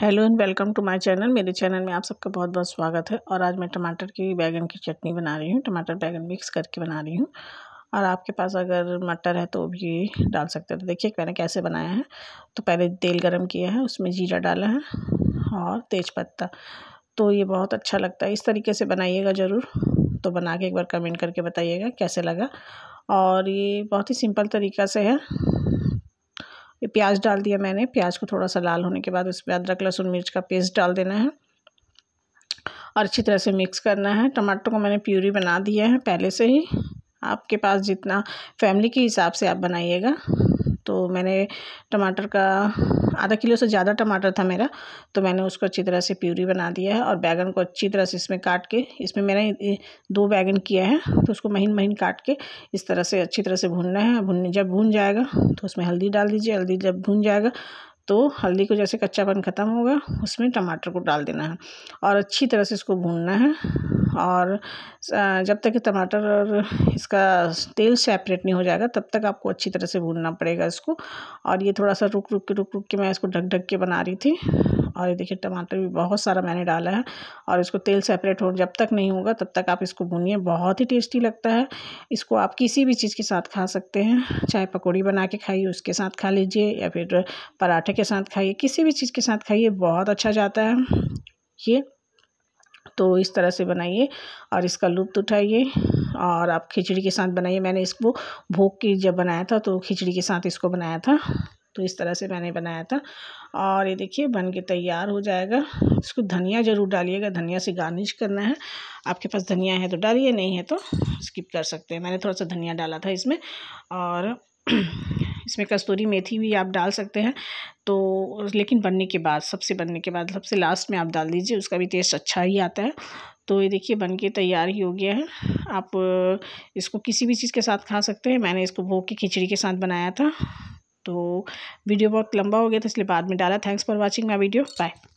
hello and welcome to my channel मेरे channel में आप सबका बहुत बहुत स्वागत है और आज मैं टमाटर की बैगन की चटनी बना रही हूँ टमाटर बैगन मिक्स करके बना रही हूँ और आपके पास अगर मटर है तो भी डाल सकते हो तो देखिए मैंने कैसे बनाया है तो पहले तेल गरम किया है उसमें जीरा डाला है और तेज़पत्ता तो ये बहुत अच्छा लगता है इस तरीके से बनाइएगा ज़रूर तो बना के एक बार कमेंट करके बताइएगा कैसे लगा और ये बहुत ही सिंपल तरीका से है ये प्याज डाल दिया मैंने प्याज को थोड़ा सा लाल होने के बाद उसमें अदरक लहसुन मिर्च का पेस्ट डाल देना है और अच्छी तरह से मिक्स करना है टमाटर को मैंने प्यूरी बना दिया है पहले से ही आपके पास जितना फैमिली के हिसाब से आप बनाइएगा तो मैंने टमाटर का आधा किलो से ज़्यादा टमाटर था मेरा तो मैंने उसको अच्छी तरह से प्यूरी बना दिया है और बैगन को अच्छी तरह से इसमें काट के इसमें मैंने दो बैगन किया है तो उसको महीन महीन काट के इस तरह से अच्छी तरह से भूनना है भून जब भून जाएगा तो उसमें हल्दी डाल दीजिए हल्दी जब भून जाएगा तो हल्दी को जैसे कच्चापन ख़त्म होगा उसमें टमाटर को डाल देना है और अच्छी तरह से इसको भूनना है और जब तक टमाटर और इसका तेल सेपरेट नहीं हो जाएगा तब तक आपको अच्छी तरह से भूनना पड़ेगा इसको और ये थोड़ा सा रुक रुक के रुक रुक के मैं इसको ढक ढक के बना रही थी और ये देखिए टमाटर भी बहुत सारा मैंने डाला है और इसको तेल सेपरेट हो जब तक नहीं होगा तब तक आप इसको भूनिए बहुत ही टेस्टी लगता है इसको आप किसी भी चीज़ के साथ खा सकते हैं चाहे पकौड़ी बना के खाइए उसके साथ खा लीजिए या फिर पराठे के साथ खाइए किसी भी चीज़ के साथ खाइए बहुत अच्छा जाता है ये तो इस तरह से बनाइए और इसका लुप्त तो उठाइए और आप खिचड़ी के साथ बनाइए मैंने इसको भोग की जब बनाया था तो खिचड़ी के साथ इसको बनाया था तो इस तरह से मैंने बनाया था और ये देखिए बन के तैयार हो जाएगा इसको धनिया ज़रूर डालिएगा धनिया से गार्निश करना है आपके पास धनिया है तो डालिए नहीं है तो स्किप कर सकते हैं मैंने थोड़ा सा धनिया डाला था इसमें और इसमें कस्तूरी मेथी भी आप डाल सकते हैं तो लेकिन बनने के बाद सबसे बनने के बाद सबसे लास्ट में आप डाल दीजिए उसका भी टेस्ट अच्छा ही आता है तो ये देखिए बन के तैयार ही हो गया है आप इसको किसी भी चीज़ के साथ खा सकते हैं मैंने इसको भोग की खिचड़ी के साथ बनाया था तो वीडियो बहुत लंबा हो गया था इसलिए बाद में डाला thanks for watching my video bye